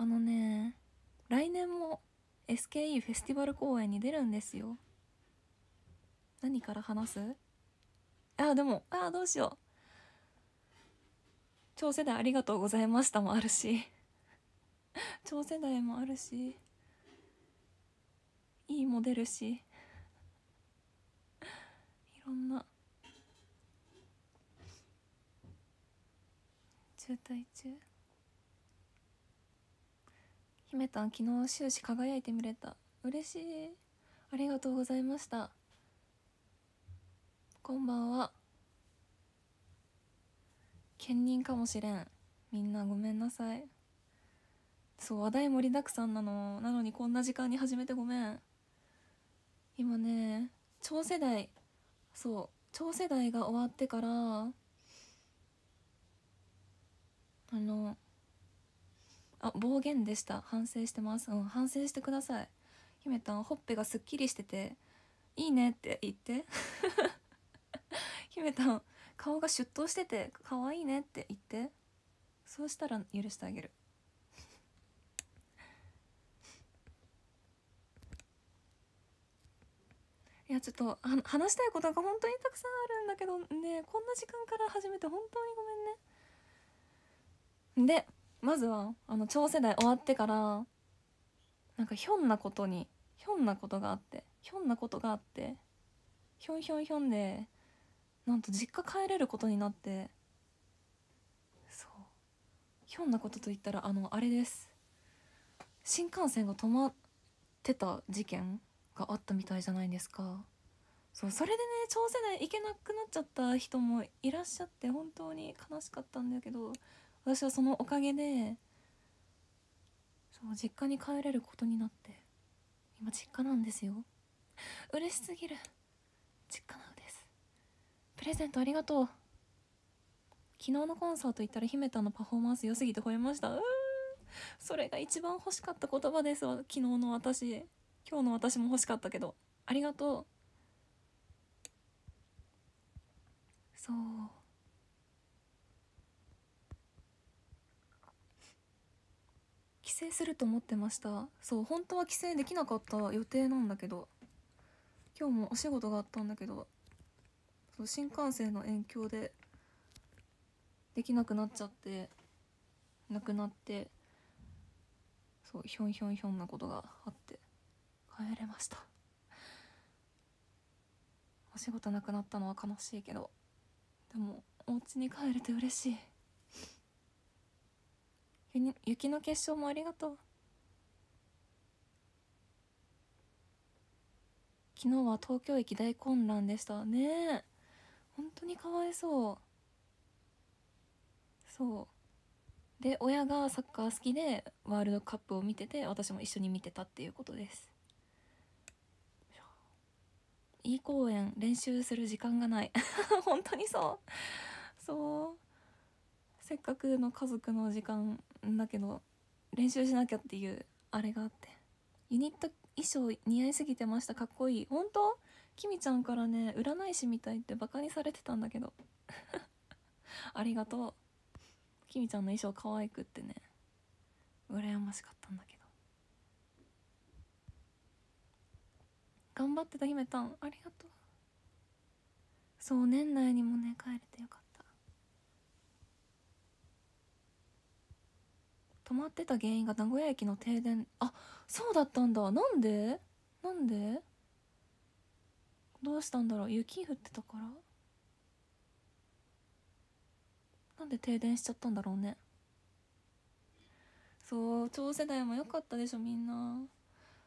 あのね来年も SKE フェスティバル公演に出るんですよ何から話すあでもあどうしよう超世代ありがとうございましたもあるし超世代もあるしいいも出るしいろんな渋滞中姫たん昨日終始輝いてみれた嬉しいありがとうございましたこんばんは兼任かもしれんみんなごめんなさいそう話題盛りだくさんなのなのにこんな時間に始めてごめん今ね超世代そう超世代が終わってからあのあ暴言でした反省してますうん反省してくださいひめたんほっぺがすっきりしてていいねって言ってひめ たん顔がシュッとしてて可愛いねって言ってそうしたら許してあげるいやちょっと話したいことが本当にたくさんあるんだけどねこんな時間から始めて本当にごめんねでまずはあの超世代終わってからなんかひょんなことにひょんなことがあってひょんなことがあってひょんひょんひょんでなんと実家帰れることになってそうひょんなことといったらあのあれです新幹線が止まってた事件があったみたいじゃないですかそうそれでね超世代行けなくなっちゃった人もいらっしゃって本当に悲しかったんだけど私はそのおかげでそう実家に帰れることになって今実家なんですよ嬉しすぎる実家なのですプレゼントありがとう昨日のコンサート行ったら姫たのパフォーマンス良すぎて吠えましたそれが一番欲しかった言葉です昨日の私今日の私も欲しかったけどありがとうそう省すると思ってましたそう本当は帰省できなかった予定なんだけど今日もお仕事があったんだけどそう新幹線の延長でできなくなっちゃってなくなってそうひょんひょんひょんなことがあって帰れましたお仕事なくなったのは悲しいけどでもお家に帰れて嬉しい雪の結晶もありがとう昨日は東京駅大混乱でしたね本当にかわいそうそうで親がサッカー好きでワールドカップを見てて私も一緒に見てたっていうことですいい公演練習する時間がない 本当にそうそうせっかくの家族の時間だけど練習しなきゃっていうあれがあってユニット衣装似合いすぎてましたかっこいい本当きみちゃんからね占い師みたいってバカにされてたんだけど ありがとうきみちゃんの衣装可愛くってね羨ましかったんだけど頑張ってた姫たんありがとうそう年内にもね帰れてよかった止まってた原因が名古屋駅の停電あそうだったんだなんでなんでどうしたんだろう雪降ってたからなんで停電しちゃったんだろうねそう超世代も良かったでしょみんな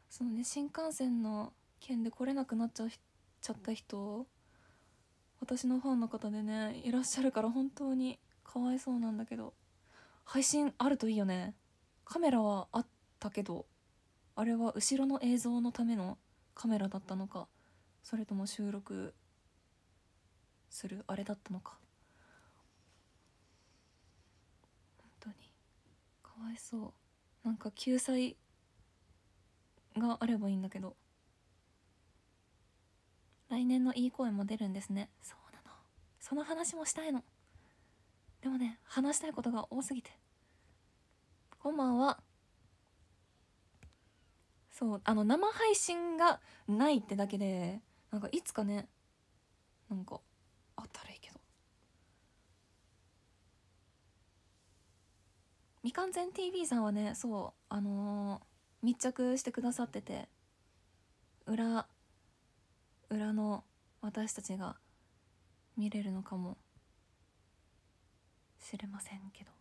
そのね新幹線の件で来れなくなっちゃちゃった人私のファンの方でねいらっしゃるから本当にかわいそうなんだけど配信あるといいよねカメラはあったけどあれは後ろの映像のためのカメラだったのかそれとも収録するあれだったのか本当にかわいそうなんか救済があればいいんだけど来年のいい声も出るんですねそうなのその話もしたいのでもね話したいことが多すぎてこんばんはそうあの生配信がないってだけでなんかいつかねなんかあったらいいけど未完全 TV さんはねそうあのー、密着してくださってて裏裏の私たちが見れるのかも。しれませんけど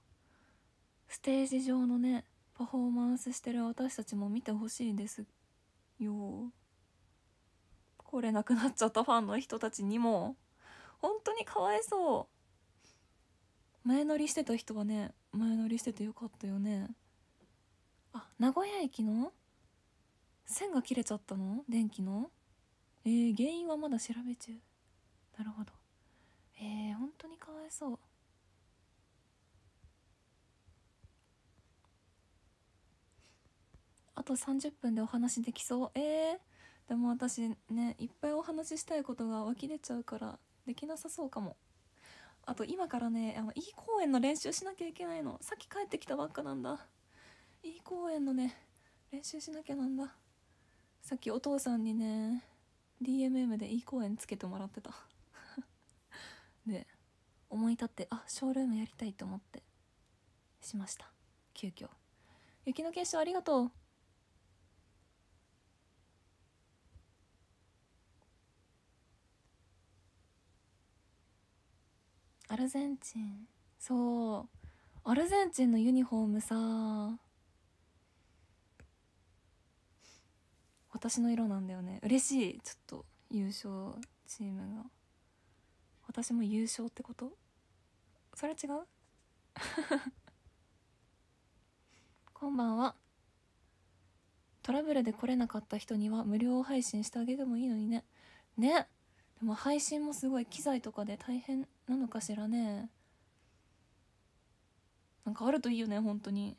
ステージ上のねパフォーマンスしてる私たちも見てほしいですよ来れなくなっちゃったファンの人たちにも本当にかわいそう前乗りしてた人はね前乗りしててよかったよねあ名古屋駅の線が切れちゃったの電気のえー、原因はまだ調べ中なるほどえー、本当にかわいそうあと30分でお話できそうえー、でも私ねいっぱいお話ししたいことが湧き出ちゃうからできなさそうかもあと今からねあのいい公演の練習しなきゃいけないのさっき帰ってきたばっかなんだいい公演のね練習しなきゃなんださっきお父さんにね DMM でいい公演つけてもらってた で思い立ってあショールームやりたいと思ってしました急遽雪の結晶ありがとうアルゼンチンそうアルゼンチンのユニフォームさ私の色なんだよね嬉しいちょっと優勝チームが私も優勝ってことそれ違う こんばんはトラブルで来れなかった人には無料配信してあげてもいいのにねねでも配信もすごい機材とかで大変なのかしらねなんかあるといいよね本当に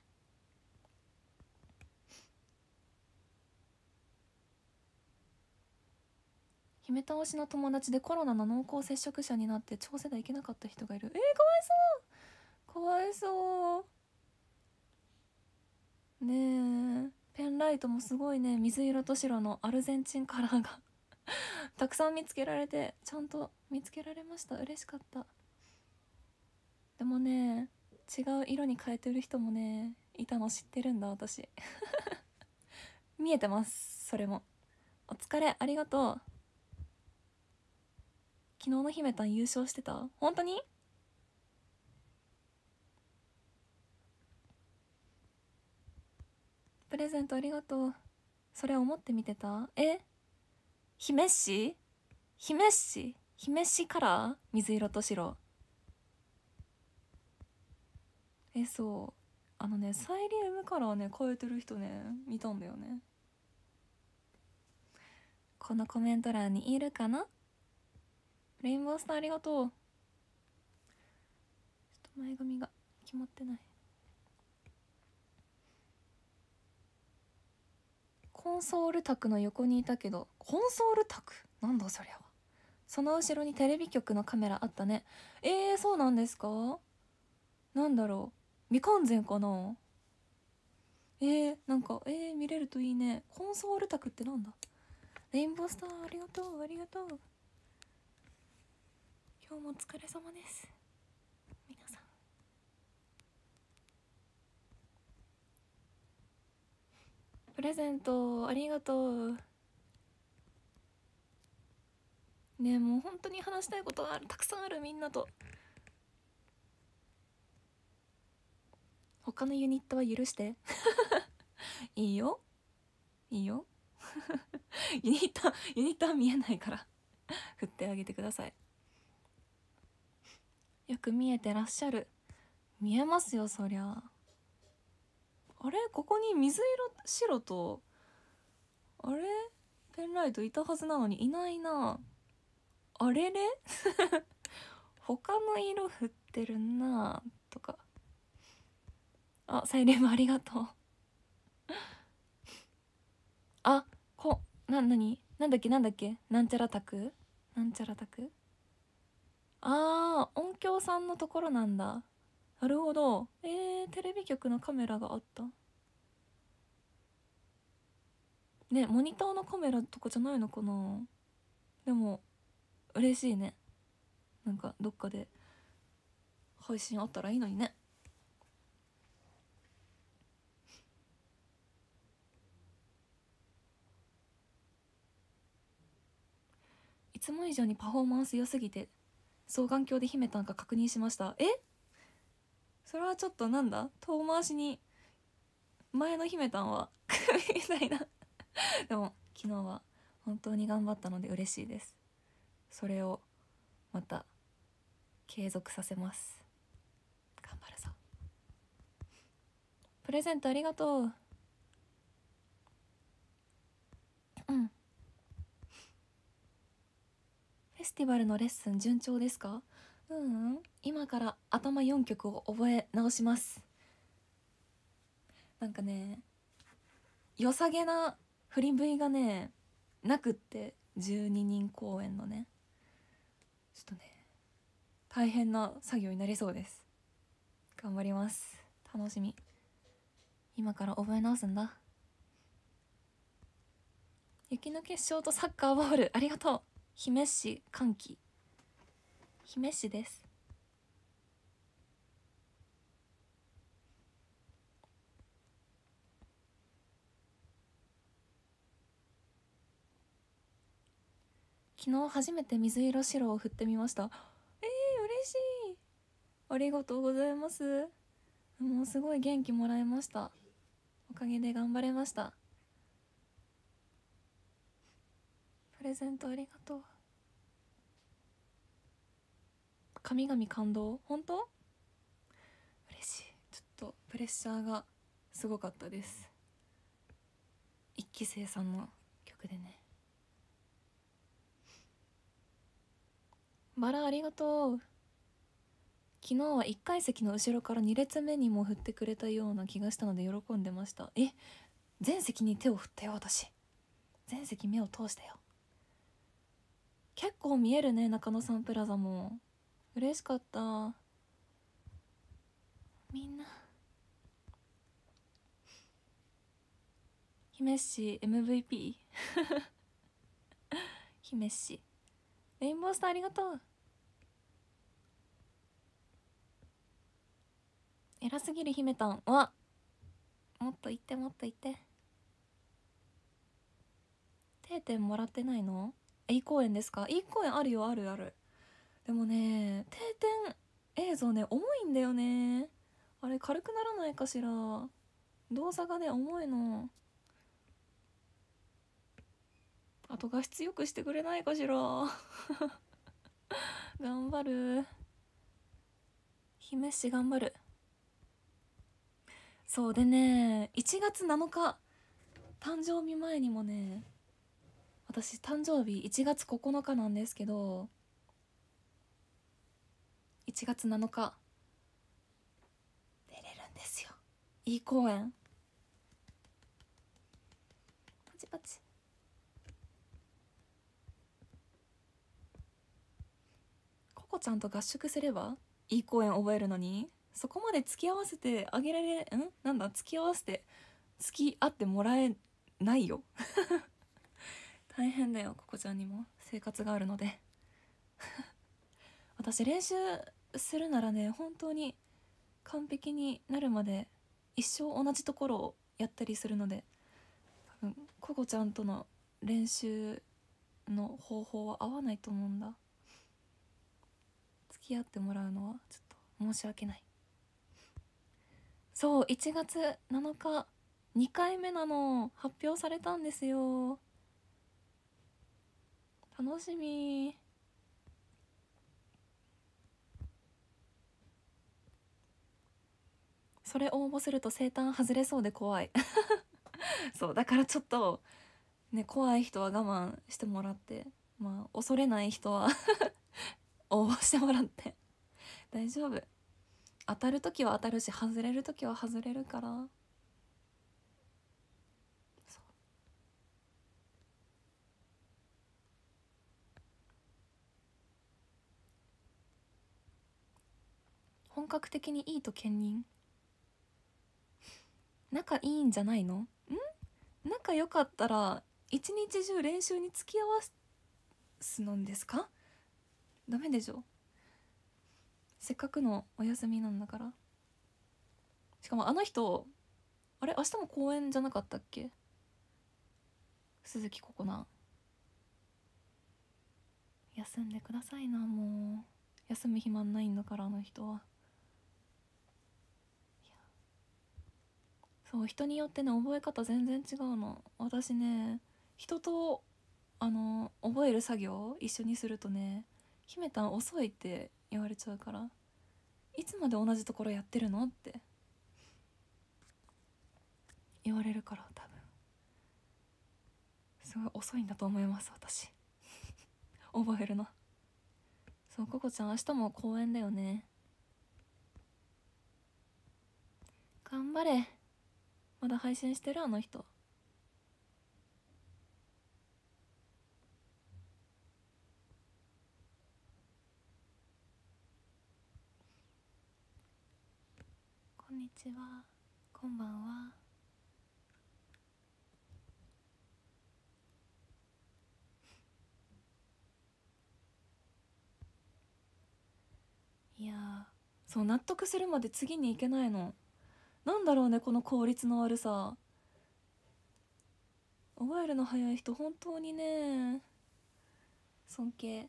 姫倒しの友達でコロナの濃厚接触者になって超世代行けなかった人がいるえー、かわいそうかわいそうねえペンライトもすごいね水色と白のアルゼンチンカラーが たくさん見つけられてちゃんと見つけられました嬉しかったでもね違う色に変えてる人もねいたの知ってるんだ私 見えてますそれもお疲れありがとう昨日の姫たん優勝してた本当にプレゼントありがとうそれ思って見てたえ姫市姫市姫市から水色と白えそうあのねサイリウムカラーね変えてる人ね見たんだよねこのコメント欄にいるかなレインボースターありがとうちょっと前髪が決まってないコンソール卓の横にいたけどコンソール卓なんだそりゃその後ろにテレビ局のカメラあったねえー、そうなんですかなんだろう未完全かなえー、なんかえー、見れるといいねコンソール卓ってなんだレインボースターありがとうありがとう今日もお疲れ様ですプレゼントありがとうねもう本当に話したいことがあるたくさんあるみんなと他のユニットは許して いいよいいよ ユニットユニットは見えないから振ってあげてくださいよく見えてらっしゃる見えますよそりゃあれここに水色白とあれペンライトいたはずなのにいないなあれれ 他の色振ってるなとかあサイレンありがとう あこな何なんだっけなんだっけなんちゃら卓なんちゃら卓あー音響さんのところなんだなるほどえー、テレビ局のカメラがあったねモニターのカメラとかじゃないのかなでも嬉しいねなんかどっかで配信あったらいいのにねいつも以上にパフォーマンス良すぎて双眼鏡で姫たんか確認しましたえそれはちょっとなんだ遠回しに前の姫たんは みたいなでも昨日は本当に頑張ったので嬉しいですそれをまた継続させます頑張るぞプレゼントありがとううんフェスティバルのレッスン順調ですかううん今から頭4曲を覚え直しますなんかね良さげな振りりがねなくって12人公演のねちょっとね大変な作業になりそうです頑張ります楽しみ今から覚え直すんだ雪の結晶とサッカーボールありがとう姫市歓喜姫氏です昨日初めて水色白を振ってみましたえー、嬉しいありがとうございますもうすごい元気もらいましたおかげで頑張れましたプレゼントありがとう神々感動本当嬉しいちょっとプレッシャーがすごかったです一期生さんの曲でねバラありがとう昨日は1階席の後ろから2列目にも振ってくれたような気がしたので喜んでましたえ全席に手を振ったよ私全席目を通したよ結構見えるね中野サンプラザも嬉しかったみんな姫氏 MVP 姫氏レインボースターありがとう偉すぎる姫たんはもっと言ってもっと言って定点もらってないのえいい公園ですかいい公園あるよあるあるでもね定点映像ね重いんだよねあれ軽くならないかしら動作がね重いのあと画質よくしてくれないかしら 頑張る姫氏頑張るそうでね1月7日誕生日前にもね私誕生日1月9日なんですけど1月7日出れるんですよいい公演パチパチココちゃんと合宿すればいい公演覚えるのにそこまで付き合わせてあげられんなんだ付き合わせて付き合ってもらえないよ 大変だよココちゃんにも生活があるので 私練習するならね本当に完璧になるまで一生同じところをやったりするので多分ココちゃんとの練習の方法は合わないと思うんだ付き合ってもらうのはちょっと申し訳ないそう1月7日2回目なの発表されたんですよ楽しみそれ応募すると生誕外れそうで怖い そうだからちょっとね怖い人は我慢してもらってまあ恐れない人は 応募してもらって大丈夫当たる時は当たるし外れる時は外れるから本格的にいいと兼任仲いいんじゃないのん仲良かったら一日中練習に付き合わすのんですかダメでしょせっかくのお休みなんだからしかもあの人あれ明日も公演じゃなかったっけ鈴木ここな休んでくださいなもう休む暇ないんだからあの人は。そう人によってね覚え方全然違うの私ね人とあの覚える作業を一緒にするとね「姫たん遅い」って言われちゃうから「いつまで同じところやってるの?」って言われるから多分すごい遅いんだと思います私 覚えるのそうここちゃん明日も公演だよね頑張れまだ配信してるあの人こんにちはこんばんはいやそう納得するまで次に行けないのなんだろうねこの効率の悪さ覚えるの早い人本当にね尊敬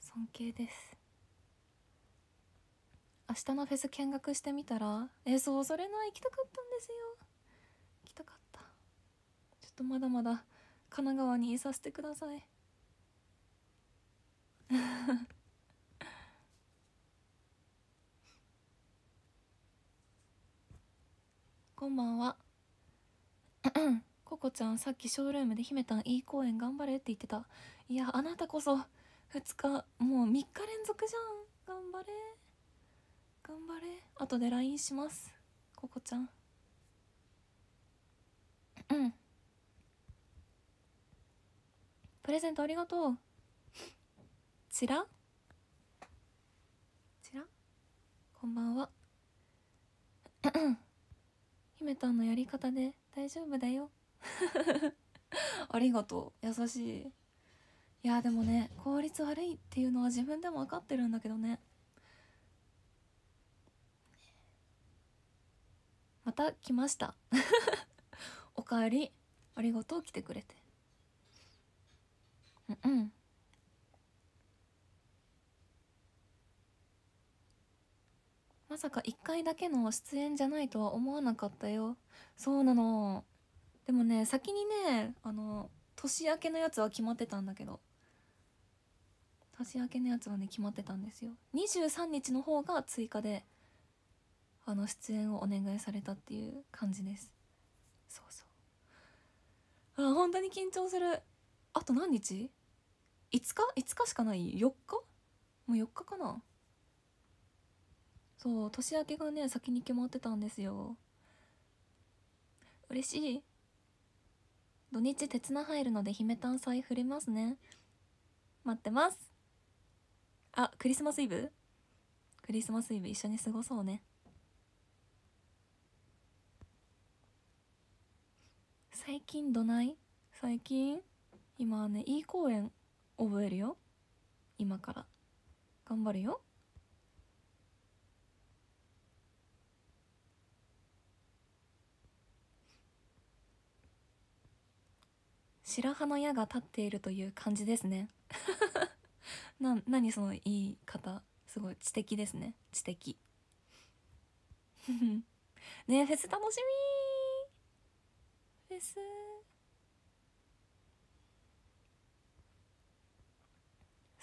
尊敬です明日のフェス見学してみたらえそうそれな行きたかったんですよ行きたかったちょっとまだまだ神奈川にいさせてくださいこんばんはココちゃんさっきショールームで姫たんいい公演頑張れって言ってたいやあなたこそ2日もう3日連続じゃん頑張れ頑張れ後で LINE しますココちゃんうんプレゼントありがとうちらちらこんばんは姫たんのやり方で大丈夫だよ ありがとう優しいいやでもね効率悪いっていうのは自分でも分かってるんだけどねまた来ました おかえりありがとう来てくれてうんうんまさか1回だけの出演じゃないとは思わなかったよそうなのでもね先にねあの年明けのやつは決まってたんだけど年明けのやつはね決まってたんですよ23日の方が追加であの出演をお願いされたっていう感じですそうそうあ本当に緊張するあと何日 ?5 日 ?5 日しかない4日もう4日かなそう年明けがね先に決まってたんですよ嬉しい土日鉄菜入るので姫炭祭触れますね待ってますあクリスマスイブクリスマスイブ一緒に過ごそうね最近どない最近今ねいい公演覚えるよ今から頑張るよ白羽の矢が立っているという感じですね な何その言い方すごい知的ですね知的 ねフェス楽しみフェス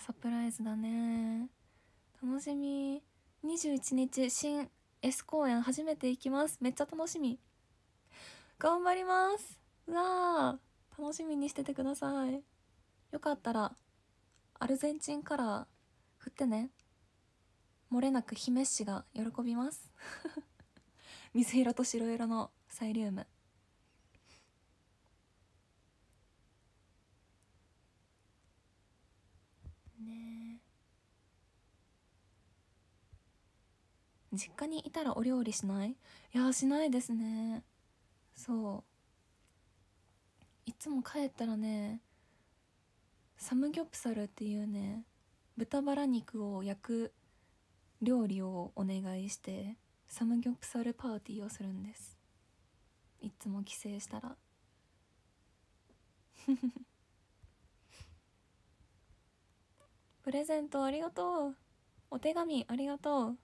サプライズだね楽しみ21日新 S 公演初めて行きますめっちゃ楽しみ頑張りますわあ楽しみにしててくださいよかったらアルゼンチンカラー振ってね漏れなく姫氏が喜びます 水色と白色のサイリウムね実家にいたらお料理しないいやしないですねそういつも帰ったらねサムギョプサルっていうね豚バラ肉を焼く料理をお願いしてサムギョプサルパーティーをするんですいつも帰省したらプレゼントありがとうお手紙ありがとう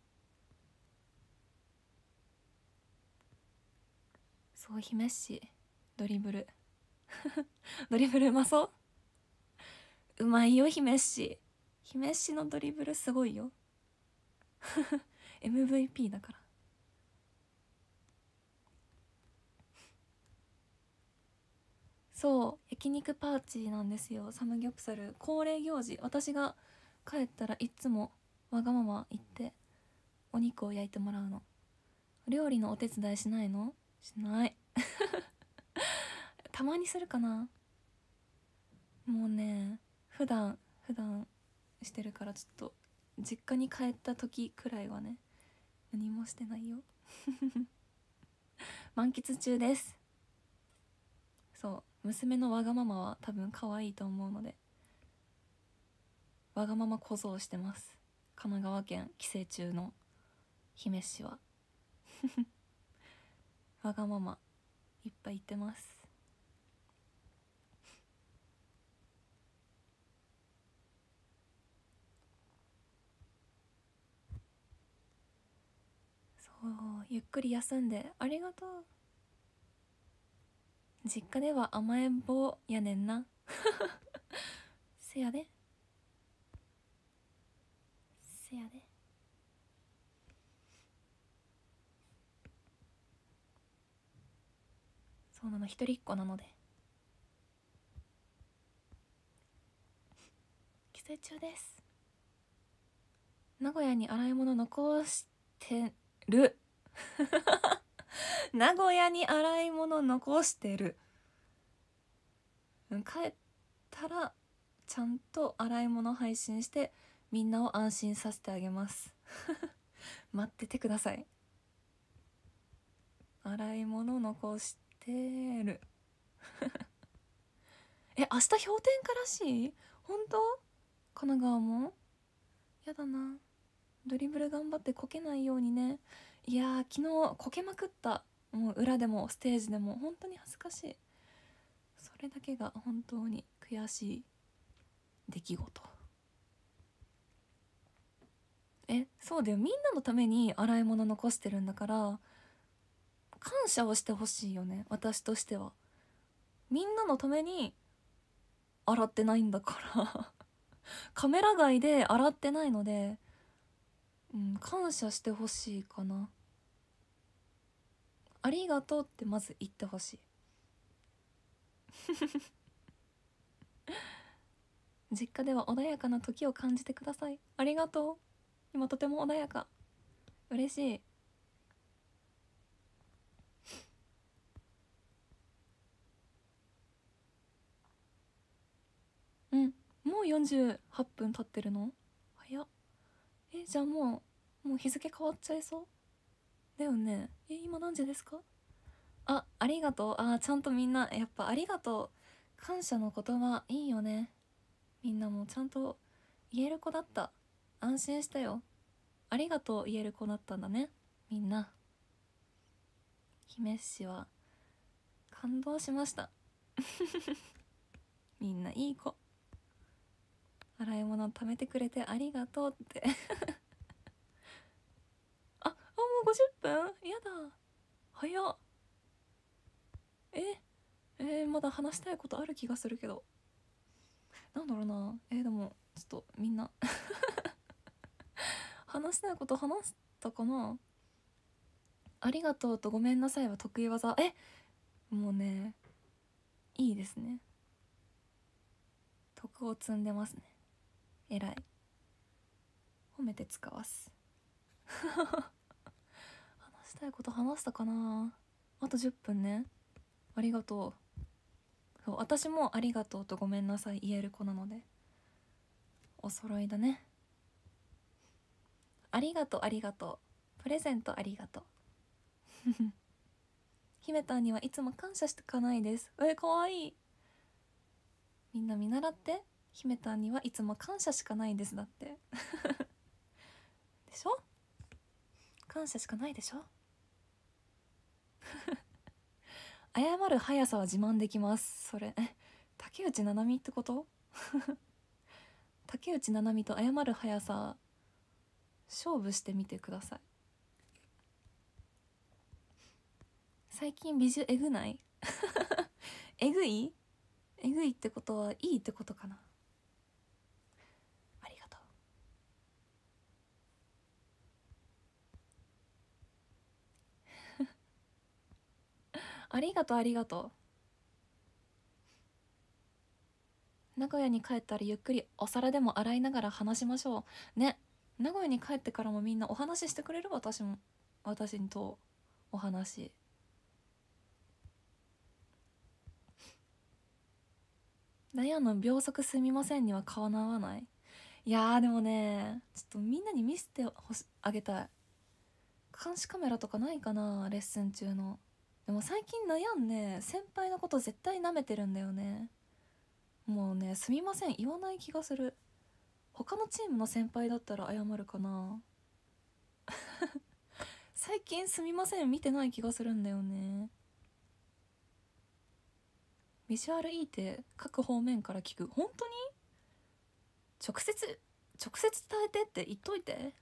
そう姫氏ドリブル ドリブルうまそううまいよ姫氏姫氏のドリブルすごいよ MVP だからそう焼肉パーチなんですよサムギョプサル恒例行事私が帰ったらいつもわがまま行ってお肉を焼いてもらうの料理のお手伝いしないのしないたまにするかなもうね普段普段してるからちょっと実家に帰った時くらいはね何もしてないよ 満喫中ですそう娘のわがままは多分可愛いと思うのでわがまま小僧してます神奈川県帰省中の姫氏は わがままいっぱい言ってますゆっくり休んでありがとう実家では甘えん坊やねんな せやでせやでそうなの一人っ子なので帰省中です名古屋に洗い物残してる 名古屋に洗い物残してる帰ったらちゃんと洗い物配信してみんなを安心させてあげます 待っててください洗い物残してる え明日氷点下らしい本当神奈川もやだなドリブル頑張ってこけないようにねいや昨日こけまくったもう裏でもステージでも本当に恥ずかしいそれだけが本当に悔しい出来事えそうだよみんなのために洗い物残してるんだから感謝をしてほしいよね私としてはみんなのために洗ってないんだからカメラ外で洗ってないのでうん、感謝してほしいかなありがとうってまず言ってほしい 実家では穏やかな時を感じてくださいありがとう今とても穏やか嬉しいうんもう48分経ってるのえじゃあもうもう日付変わっちゃいそうだよねえ今何時ですかあありがとうあちゃんとみんなやっぱありがとう感謝の言葉いいよねみんなもちゃんと言える子だった安心したよありがとう言える子だったんだねみんな姫氏は感動しました みんないい子洗い物貯めてくれてありがとうって ああもう50分やだ早っええー、まだ話したいことある気がするけどなんだろうなえー、でもちょっとみんな 話したいこと話したかなありがとうとごめんなさいは得意技えもうねいいですね徳を積んでますね偉い褒めて使わす 話したいこと話したかなあと10分ねありがとうそう私もありがとうとごめんなさい言える子なのでお揃いだねありがとうありがとうプレゼントありがとう 姫たんにはいつも感謝してかないですえかわいいみんな見習って姫たんにはいつも感謝しかないんですだって でしょ感謝しかないでしょ謝る速さは自慢できますそれ竹内七海ってこと 竹内七海と謝る速さ勝負してみてください最近美女えぐないえぐ いえぐいってことはいいってことかなありがとうありがとう名古屋に帰ったらゆっくりお皿でも洗いながら話しましょうね名古屋に帰ってからもみんなお話ししてくれる私も私とお話ダイアンの秒速すみませんには顔なわないいやでもねちょっとみんなに見せてほしあげたい監視カメラとかないかなレッスン中のでも最近悩んね先輩のこと絶対舐めてるんだよねもうねすみません言わない気がする他のチームの先輩だったら謝るかな 最近すみません見てない気がするんだよねビジュアルいいって各方面から聞く本当に直接直接伝えてって言っといて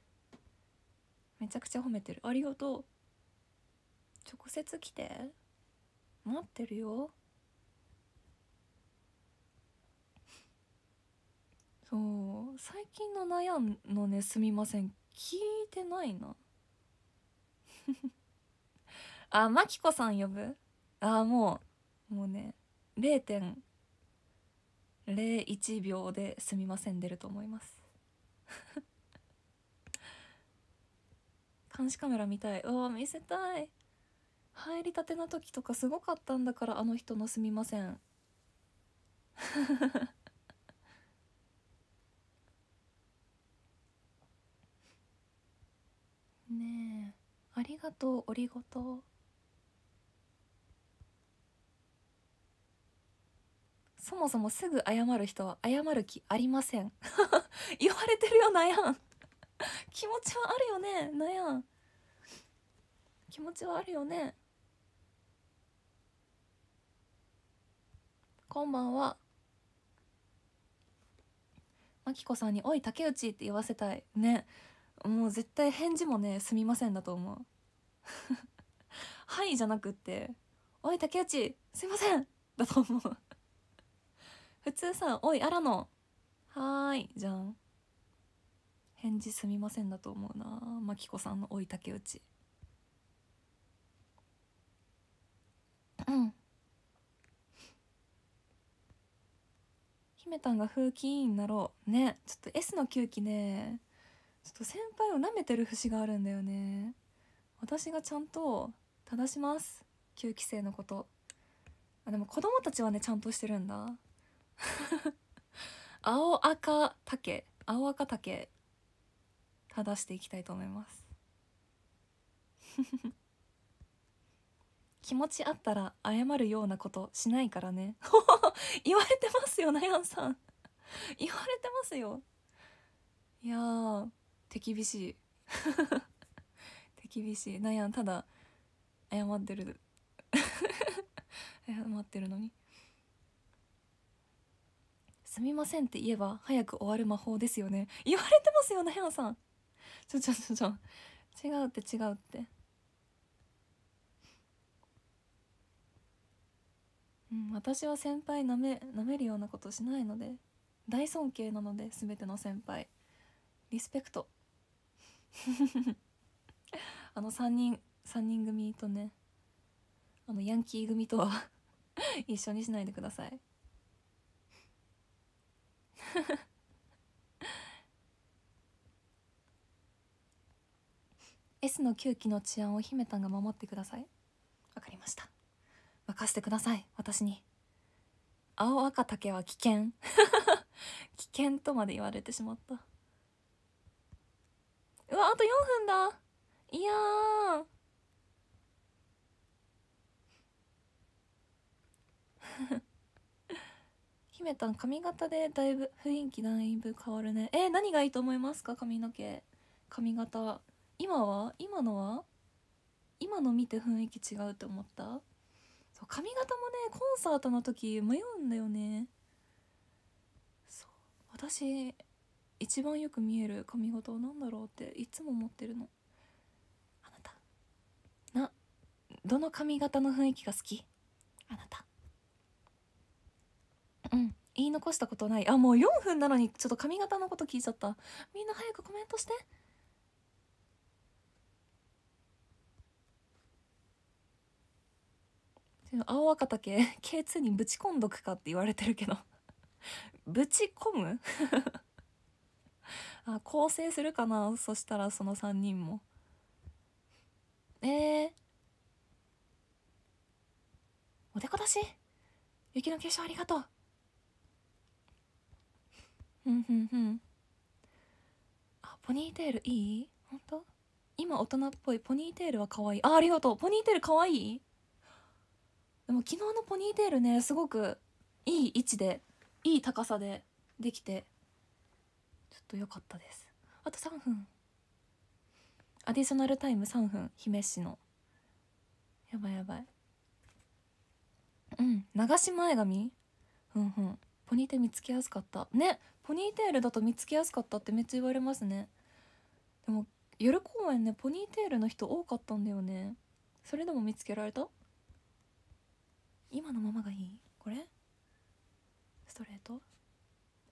めちゃくちゃ褒めてるありがとう直接来て待ってるよそう最近の悩んのねすみません聞いてないな あマキコさん呼ぶあもうもうね0.01秒で「すみません」出ると思います 監視カメラ見たいおお見せたい入りたての時とかすごかったんだからあの人のすみません ねえありがとうおりごとそもそもすぐ謝る人は謝る気ありません 言われてるよ悩ん 気持ちはあるよね悩ん気持ちはあるよねこんばんはまきこさんに「おい竹内」って言わせたいねもう絶対返事もねすみませんだと思う はいじゃなくって「おい竹内すいません」だと思う普通さ「おいあらの」「はーい」じゃん返事すみませんだと思うな真き子さんの「おい竹内」うん姫たんが風紀委員になろうねちょっと S の9気ねちょっと先輩を舐めてる節があるんだよね私がちゃんと正します9期生のことあでも子供たちはねちゃんとしてるんだ 青赤竹青赤竹正していきたいと思います気持ちあったら謝るようなことしないからね 言われてますよナヤンさん 言われてますよいやー手厳しい 手厳しいナヤンただ謝ってる謝ってるのにすみませんって言えば早く終わる魔法ですよね言われてますよナヤンさんちょちょちょちょ違うって違うってうん、私は先輩なめなめるようなことしないので大尊敬なので全ての先輩リスペクト あの3人3人組とねあのヤンキー組とは 一緒にしないでください S の9期の治安を姫たんが守ってくださいわかりました任せてください私に青赤竹は危険 危険とまで言われてしまったうわあと4分だいやー 姫たん髪型でだいぶ雰囲気だいぶ変わるねえー、何がいいと思いますか髪の毛髪型今は今のは今の見て雰囲気違うって思ったそう髪型もねコンサートの時迷うんだよねそう私一番よく見える髪型は何だろうっていつも思ってるのあなたなどの髪型の雰囲気が好きあなたうん言い残したことないあもう4分なのにちょっと髪型のこと聞いちゃったみんな早くコメントして青赤竹 K2 にぶち込んどくかって言われてるけど ぶち込む あ構成するかなそしたらその3人もえー、おでこ出し雪の結晶ありがとうふんふんふんあポニーテールいい本当今大人っぽいポニーテールは可愛いあありがとうポニーテール可愛いでも昨日のポニーテールねすごくいい位置でいい高さでできてちょっと良かったですあと3分アディショナルタイム3分姫市のやばいやばいうん流し前髪うんうんポニーテ見つけやすかったねポニーテールだと見つけやすかったってめっちゃ言われますねでも夜公演ねポニーテールの人多かったんだよねそれでも見つけられた今のままがいいこれストレート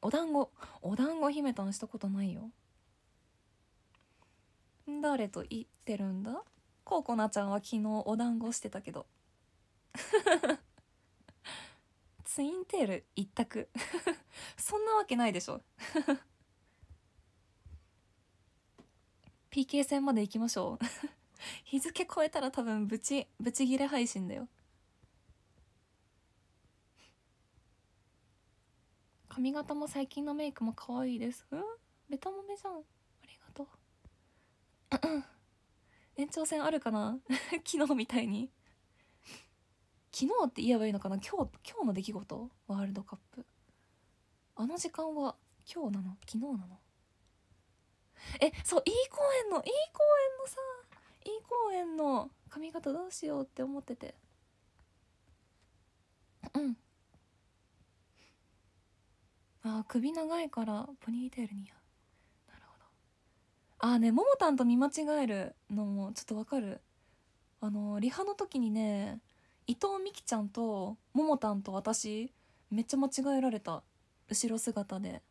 お団子お団子姫たんしたことないよ誰と言ってるんだココナちゃんは昨日お団子してたけど ツインテール一択 そんなわけないでしょ PK 戦まで行きましょう日付超えたら多分ブチブチギレ配信だよ髪型も最近のメイクも可愛いですうんベタもめじゃんありがとう 延長戦あるかな 昨日みたいに昨日って言えばいいのかな今日今日の出来事ワールドカップあの時間は今日なの昨日なのえそういい公演のいい公演のさいい公演の髪型どうしようって思っててうんああ首長いからポニーテールにうなるほどああねももたんと見間違えるのもちょっとわかるあのリハの時にね伊藤美希ちゃんとももたんと私めっちゃ間違えられた後ろ姿で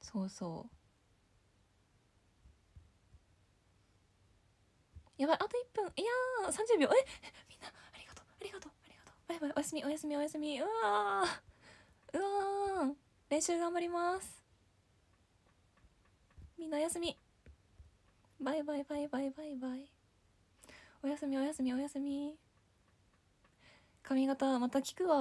そうそうやばいあと1分いやー30秒えみんなありがとうありがとうありがとうバイバイおやすみおやすみおやすみうわうわ練習頑張りますみんなおやみバイバイバイバイバイバイお休みお休みお休み髪型また聞くわ